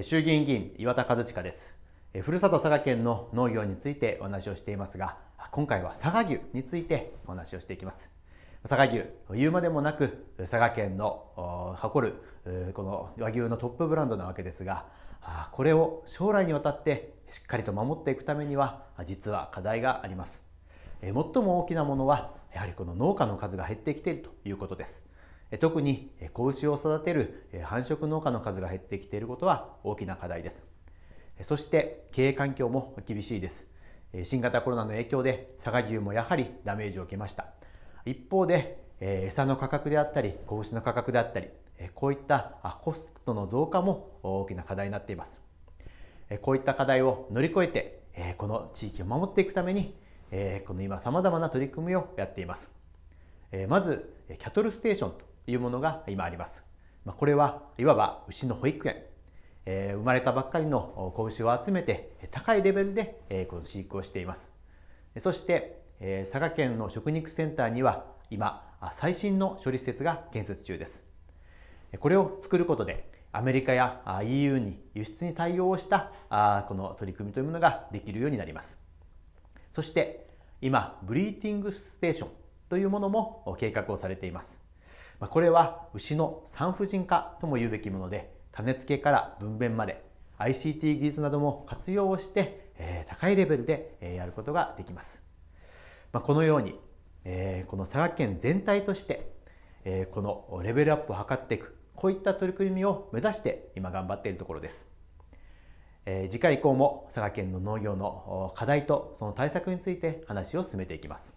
衆議院議員岩田和親ですふるさと佐賀県の農業についてお話をしていますが今回は佐賀牛についてお話をしていきます佐賀牛言うまでもなく佐賀県の誇るこの和牛のトップブランドなわけですがこれを将来にわたってしっかりと守っていくためには実は課題があります最も大きなものはやはりこの農家の数が減ってきているということです特に子牛を育てる繁殖農家の数が減ってきていることは大きな課題ですそして経営環境も厳しいです新型コロナの影響で佐賀牛もやはりダメージを受けました一方で餌の価格であったり子牛の価格であったりこういったコストの増加も大きな課題になっていますこういった課題を乗り越えてこの地域を守っていくためにこの今さまざまな取り組みをやっていますまずキャトルステーションというものが今あります。まこれはいわば牛の保育園、え生まれたばっかりの子牛を集めて高いレベルで、えこの飼育をしています。そして、え佐賀県の食肉センターには今最新の処理施設が建設中です。これを作ることでアメリカや EU に輸出に対応したこの取り組みというものができるようになります。そして今ブリーティングステーションというものも計画をされています。まあ、これは牛の産婦人科とも言うべきもので種付けから分娩まで ICT 技術なども活用をして、えー、高いレベルで、えー、やることができます、まあ、このように、えー、この佐賀県全体として、えー、このレベルアップを図っていくこういった取り組みを目指して今頑張っているところです、えー、次回以降も佐賀県の農業の課題とその対策について話を進めていきます